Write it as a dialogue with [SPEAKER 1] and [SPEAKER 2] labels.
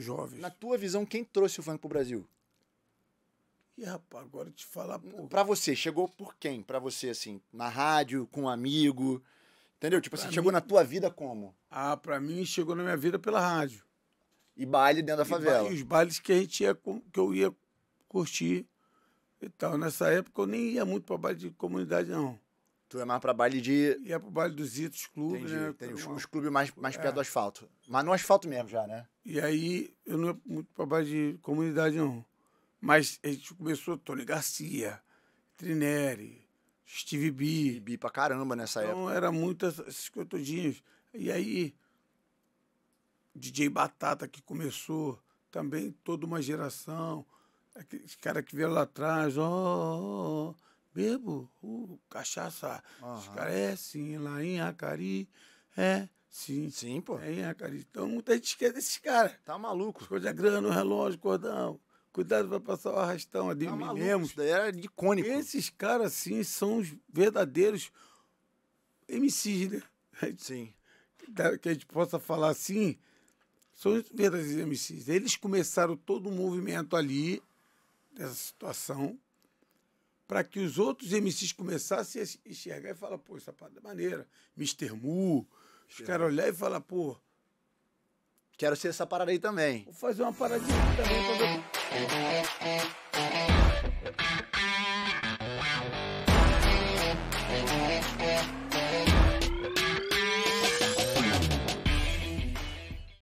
[SPEAKER 1] jovens. Na tua visão, quem trouxe o funk para o Brasil? E, rapaz, agora te falar. Para você, chegou por quem? Para você, assim, na rádio, com um amigo? Entendeu? Tipo assim, pra assim, chegou na tua vida como? Ah, para mim chegou na minha vida pela rádio. E baile dentro da e favela. E os bailes que a gente ia, que eu ia curtir e tal. Nessa época eu nem ia muito para baile de comunidade, não. Tu ia é mais pra baile de. E é pro baile dos Itos Clube, né? Tem é os, os clubes mais, mais é. perto do asfalto. Mas no asfalto mesmo já, né? E aí eu não ia muito pra baile de comunidade, não. Mas a gente começou Tony Garcia, Trineri, Steve B. Steve B pra caramba nessa então, época. Então era muitas esses cotodinhos E aí, DJ Batata que começou também toda uma geração. Aqueles caras que vieram lá atrás, ó. Oh, oh, oh bebo, uh, cachaça. Uhum. Os caras é sim, lá em Acari, é sim. Sim, pô. É em Acari. Então muita gente esquece desses caras. Tá maluco. Coisa é grana, relógio, cordão. Cuidado para passar o arrastão, admiremos. Tá daí é era icônico. Esses caras, sim, são os verdadeiros MCs, né? Sim. Que a gente possa falar assim, são os verdadeiros MCs. Eles começaram todo o movimento ali, dessa situação, para que os outros MCs começassem a enxergar e falar, pô, essa parada é maneira. Mr. Mu, os caras olharem e falar, pô. Quero ser essa parada aí também. Vou fazer uma paradinha aqui também pra ver.